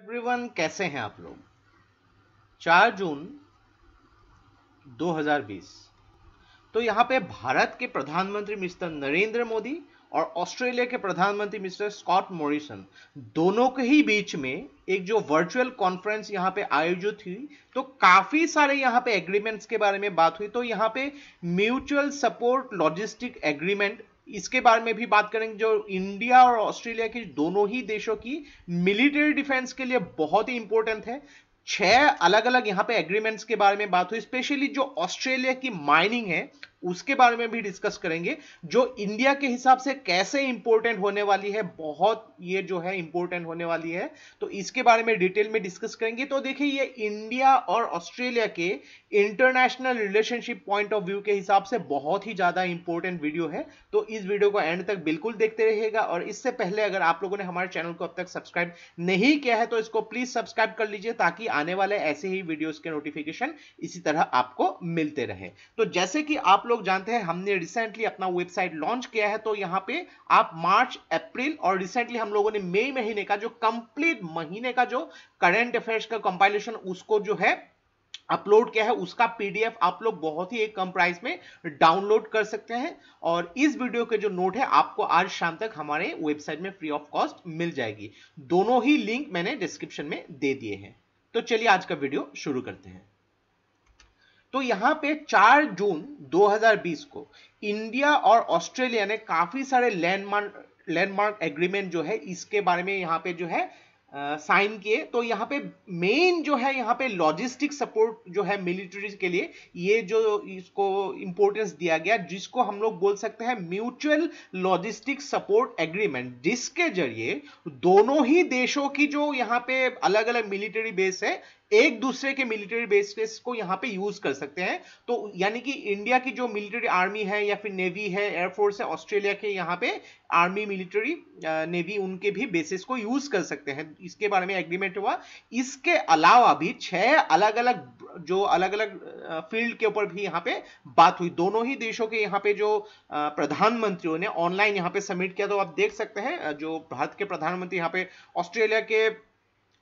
everyone कैसे हैं आप लोग 4 जून 2020 तो यहां पे भारत के प्रधानमंत्री मिस्टर नरेंद्र मोदी और ऑस्ट्रेलिया के प्रधानमंत्री मिस्टर स्कॉट मॉरिसन दोनों के ही बीच में एक जो वर्चुअल कॉन्फ्रेंस यहाँ पे आयोजित हुई तो काफी सारे यहाँ पे एग्रीमेंट्स के बारे में बात हुई तो यहाँ पे म्यूचुअल सपोर्ट लॉजिस्टिक एग्रीमेंट इसके बारे में भी बात करेंगे जो इंडिया और ऑस्ट्रेलिया के दोनों ही देशों की मिलिट्री डिफेंस के लिए बहुत ही इंपॉर्टेंट है छह अलग अलग यहाँ पे एग्रीमेंट्स के बारे में बात हुई स्पेशली जो ऑस्ट्रेलिया की माइनिंग है उसके बारे में भी डिस्कस करेंगे जो इंडिया के हिसाब से कैसे इंपोर्टेंट होने वाली है बहुत ये जो है इंपोर्टेंट होने वाली है तो इसके बारे में डिटेल में डिस्कस करेंगे तो देखिए ये इंडिया और ऑस्ट्रेलिया के international relationship point of view के हिसाब से बहुत ही ज्यादा इंपॉर्टेंट वीडियो है तो इस वीडियो को एंड तक बिल्कुल देखते रहेगा और इससे पहले अगर आप लोगों ने हमारे चैनल को अब तक सब्सक्राइब नहीं किया है तो इसको प्लीज सब्सक्राइब कर लीजिए ताकि आने वाले ऐसे ही वीडियोस के नोटिफिकेशन इसी तरह आपको मिलते रहे तो जैसे कि आप लोग लोग जानते हैं हमने रिसेंटली अपना वेबसाइट लॉन्च किया है तो यहाँ पे आप मार्च अप्रैल और रिसेंटली हम लोगों ने मई महीने का जो कंप्लीट महीने का जो करंट अफेयर्स का कंपाइलेशन उसको जो है अपलोड किया है उसका पीडीएफ आप लोग बहुत ही एक कम प्राइस में डाउनलोड कर सकते हैं और इस वीडियो के जो नोट है आपको आज शाम तक हमारे वेबसाइट में फ्री ऑफ कॉस्ट मिल जाएगी दोनों ही लिंक मैंने डिस्क्रिप्शन में दे दिए हैं तो चलिए आज का वीडियो शुरू करते हैं तो यहाँ पे 4 जून 2020 को इंडिया और ऑस्ट्रेलिया ने काफी सारे लैंडमार्क लैंडमार्क एग्रीमेंट जो है इसके बारे में यहाँ पे जो है साइन किए तो यहाँ पे मेन जो है यहाँ पे लॉजिस्टिक सपोर्ट जो है मिलिट्री के लिए ये जो इसको इम्पोर्टेंस दिया गया जिसको हम लोग बोल सकते हैं म्यूचुअल लॉजिस्टिक सपोर्ट एग्रीमेंट जिसके जरिए दोनों ही देशों की जो यहाँ पे अलग अलग मिलिट्री बेस है एक दूसरे के मिलिट्री बेसिस को यहाँ पे यूज कर सकते हैं तो यानी कि इंडिया की जो मिलिट्री आर्मी है या फिर नेवी है एयरफोर्स है ऑस्ट्रेलिया के यहाँ पे आर्मी मिलिट्री नेवी उनके भी बेसिस को यूज कर सकते हैं इसके बारे में एग्रीमेंट हुआ इसके अलावा भी छह अलग अलग जो अलग अलग फील्ड के ऊपर भी यहाँ पे बात हुई दोनों ही देशों के यहाँ पे जो प्रधानमंत्रियों ने ऑनलाइन यहाँ पे सबमिट किया तो आप देख सकते हैं जो भारत के प्रधानमंत्री यहाँ पे ऑस्ट्रेलिया के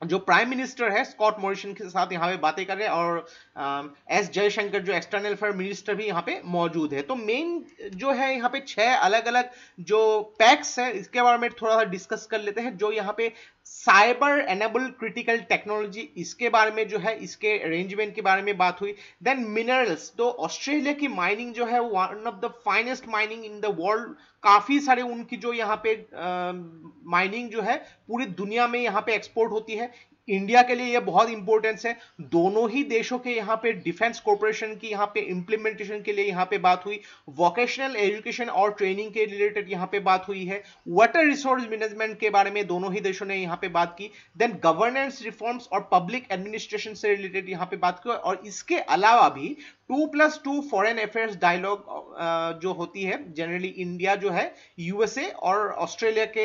जो प्राइम मिनिस्टर है स्कॉट मॉरिशन के साथ यहाँ पे बातें कर रहे हैं और एस um, जयशंकर जो एक्सटर्नल अफेयर मिनिस्टर भी यहाँ पे मौजूद है तो मेन जो है यहाँ पे छह अलग अलग जो पैक्स है इसके बारे में थोड़ा सा डिस्कस कर लेते हैं जो यहाँ पे साइबर एनेबल क्रिटिकल टेक्नोलॉजी इसके बारे में जो है इसके अरेंजमेंट के बारे में बात हुई देन मिनरल्स तो ऑस्ट्रेलिया की माइनिंग जो है one of the finest mining in the world काफी सारे उनकी जो यहाँ पे माइनिंग uh, जो है पूरी दुनिया में यहाँ पे एक्सपोर्ट होती है इंडिया के लिए ये बहुत इंपॉर्टेंस है दोनों ही देशों के यहाँ पे डिफेंस कॉरपोरेशन की यहाँ पे इंप्लीमेंटेशन के लिए यहाँ पे बात हुई वोकेशनल एजुकेशन और ट्रेनिंग के रिलेटेड यहाँ पे बात हुई है वाटर रिसोर्स मैनेजमेंट के बारे में दोनों ही देशों ने यहाँ पे बात की देन गवर्नेंस रिफॉर्म्स और पब्लिक एडमिनिस्ट्रेशन से रिलेटेड यहाँ पे बात की और इसके अलावा भी two plus two foreign affairs dialogue जो होती है जनरली इंडिया जो है यूएसए और ऑस्ट्रेलिया के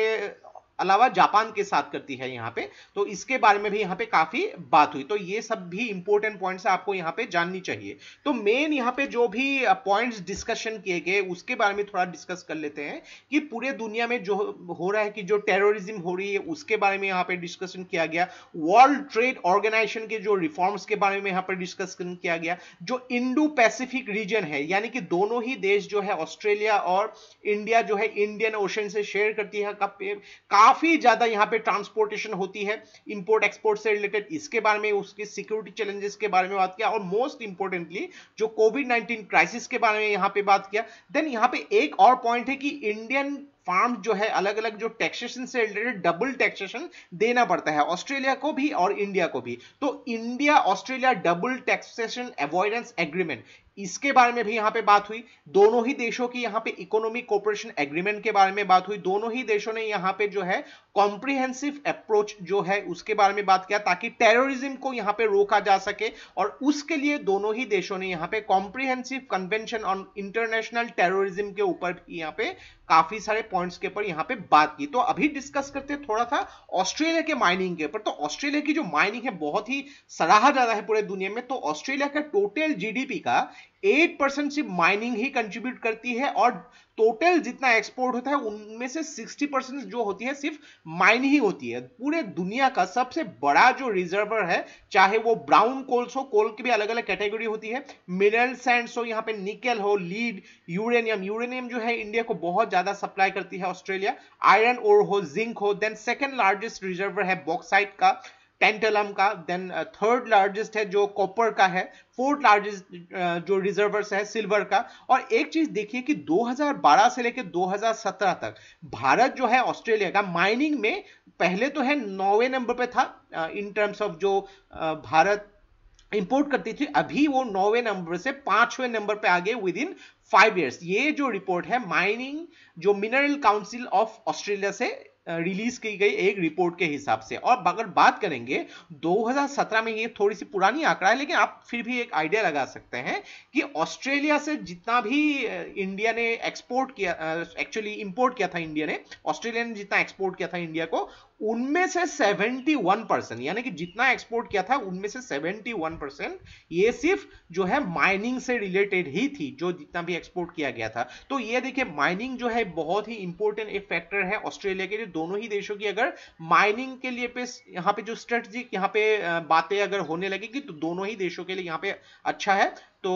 अलावा जापान के साथ करती है यहाँ पे तो इसके बारे में भी यहाँ पे काफी बात हुई तो ये सब भी इंपॉर्टेंट पॉइंट्स आपको यहाँ पे जाननी चाहिए तो मेन यहाँ पे जो भी पॉइंट्स डिस्कशन किए गए उसके बारे में थोड़ा डिस्कस कर लेते हैं कि पूरे दुनिया में जो हो रहा है कि जो टेररिज्म हो रही है उसके बारे में यहाँ पे डिस्कशन किया गया वर्ल्ड ट्रेड ऑर्गेनाइजेशन के जो रिफॉर्म्स के बारे में यहाँ पर डिस्कशन किया गया जो इंडो पैसिफिक रीजन है यानी कि दोनों ही देश जो है ऑस्ट्रेलिया और इंडिया जो है इंडियन ओशन से शेयर करती है का काफ़ी ज़्यादा यहाँ पे ट्रांसपोर्टेशन होती है इंपोर्ट एक्सपोर्ट से रिलेटेड इसके बारे में उसके सिक्योरिटी चैलेंजेस के बारे में बात किया और मोस्ट इंपोर्टेंटली जो कोविड नाइनटीन क्राइसिस के बारे में यहाँ पे बात किया देन यहाँ पे एक और पॉइंट है कि इंडियन फार्म जो है अलग अलग जो टैक्सेशन से रिलेटेड डबल टैक्सेशन देना पड़ता है ऑस्ट्रेलिया को भी और इंडिया को भी तो India Australia double taxation avoidance agreement इसके बारे में भी यहां पे बात हुई दोनों ही देशों की यहां पे इकोनॉमिक कोऑपरेशन एग्रीमेंट के बारे में बात हुई दोनों ही देशों ने यहां पे जो है कॉम्प्रिहेंसिव अप्रोच जो है उसके बारे में बात किया ताकि टेररिज्म को यहां पे रोका जा सके और उसके लिए दोनों ही देशों ने यहां पे comprehensive convention on international terrorism के ऊपर भी यहां पे काफी सारे पॉइंट्स के ऊपर यहां पे बात की तो अभी डिस्कस करते थोड़ा सा ऑस्ट्रेलिया के माइनिंग के ऊपर तो ऑस्ट्रेलिया की जो माइनिंग है बहुत ही सराहा जा रहा है पूरे दुनिया में तो ऑस्ट्रेलिया का टोटल जीडीपी का एट परसेंट सिर्फ माइनिंग ही कंट्रीब्यूट करती है और टोटल जितना एक्सपोर्ट होता है उनमें से सिक्सटी परसेंट जो होती है सिर्फ माइन ही होती है पूरे दुनिया का सबसे बड़ा जो रिजर्वर है चाहे वो ब्राउन कोल्स हो कोल की भी अलग अलग कैटेगरी होती है मिनरल सैंड्स हो यहाँ पे निकल हो लीड यूरेनियम यूरेनियम जो है इंडिया को बहुत ज्यादा सप्लाई करती है ऑस्ट्रेलिया आयरन ओर हो जिंक हो देन सेकेंड लार्जेस्ट रिजर्वर है बॉक्साइट का टेंटलम का देन थर्ड लार्जेस्ट है जो कॉपर का है फोर्थ लार्जेस्ट uh, जो रिजर्वर्स है सिल्वर का और एक चीज देखिए कि 2012 से लेकर 2017 तक भारत जो है ऑस्ट्रेलिया का माइनिंग में पहले तो है नौवे नंबर पे था इन टर्म्स ऑफ जो uh, भारत इंपोर्ट करती थी अभी वो नौवे नंबर से पांचवें नंबर पे आ गए विद इन फाइव ईयर्स ये जो रिपोर्ट है माइनिंग जो मिनरल काउंसिल ऑफ ऑस्ट्रेलिया से रिलीज की गई एक रिपोर्ट के हिसाब से और अगर बात करेंगे 2017 में ये थोड़ी सी पुरानी आंकड़ा है लेकिन आप फिर भी एक आइडिया लगा सकते हैं कि ऑस्ट्रेलिया से जितना भी इंडिया ने एक्सपोर्ट किया एक्चुअली इंपोर्ट किया था इंडिया ने ऑस्ट्रेलिया ने जितना एक्सपोर्ट किया था इंडिया को उनमें से 71 परसेंट यानी कि जितना एक्सपोर्ट किया था उनमें से 71 परसेंट ये सिर्फ जो है माइनिंग से रिलेटेड ही थी जो जितना भी एक्सपोर्ट किया गया था तो ये देखिए माइनिंग जो है बहुत ही इंपॉर्टेंट एक फैक्टर है ऑस्ट्रेलिया के लिए दोनों ही देशों की अगर माइनिंग के लिए पे यहाँ पे जो स्ट्रेटजिक यहाँ पे बातें अगर होने लगेगी तो दोनों ही देशों के लिए यहाँ पे अच्छा है तो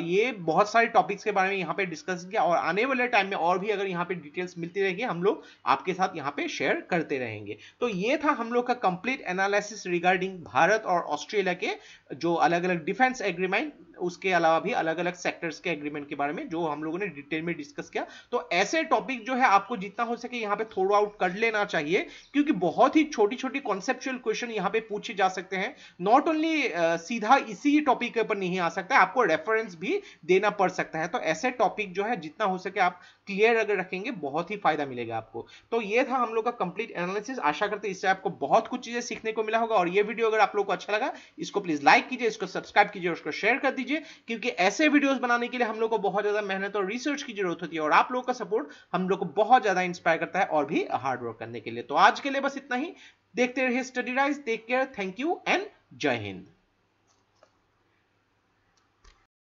ये बहुत सारे टॉपिक्स के बारे में यहाँ पे डिस्कस किया और आने वाले टाइम में और भी अगर यहाँ पे डिटेल्स मिलती रहेगी हम लोग आपके साथ यहाँ पे शेयर करते रहेंगे तो ये था हम लोग का कंप्लीट एनालिसिस रिगार्डिंग भारत और ऑस्ट्रेलिया के जो अलग अलग डिफेंस एग्रीमेंट उसके अलावा भी अलग अलग सेक्टर्स के एग्रीमेंट के बारे में जो हम लोगों ने डिटेल में डिस्कस किया तो ऐसे टॉपिक जो है आपको जितना हो सके यहाँ पे थ्रो आउट कर लेना चाहिए क्योंकि बहुत ही छोटी छोटी कॉन्सेप्चुअल क्वेश्चन यहाँ पे पूछे जा सकते हैं नॉट ओनली सीधा इसी टॉपिक के ऊपर नहीं आ सकता आपको रेफरेंस भी देना पड़ सकता है तो ऐसे टॉपिक जो है जितना हो सके आप क्लियर अगर रखेंगे बहुत ही फायदा मिलेगा आपको तो ये था हम लोग का कंप्लीट एनालिसिस आशा करते इससे आपको बहुत कुछ चीजें सीखने को मिला होगा और ये वीडियो अगर आप लोग को अच्छा लगा इसको प्लीज लाइक कीजिए इसको सब्सक्राइब कीजिए उसको शेयर कर दीजिए दीजिए क्योंकि ऐसे वीडियोस बनाने के लिए हम लोग को बहुत ज़्यादा मेहनत और रिसर्च की जरूरत होती है और आप लोगों का सपोर्ट हम लोग को बहुत ज़्यादा इंस्पायर करता है और भी हार्ड वर्क करने के लिए तो आज के लिए बस इतना ही देखते रहिए study rise take care thank you and Jai Hind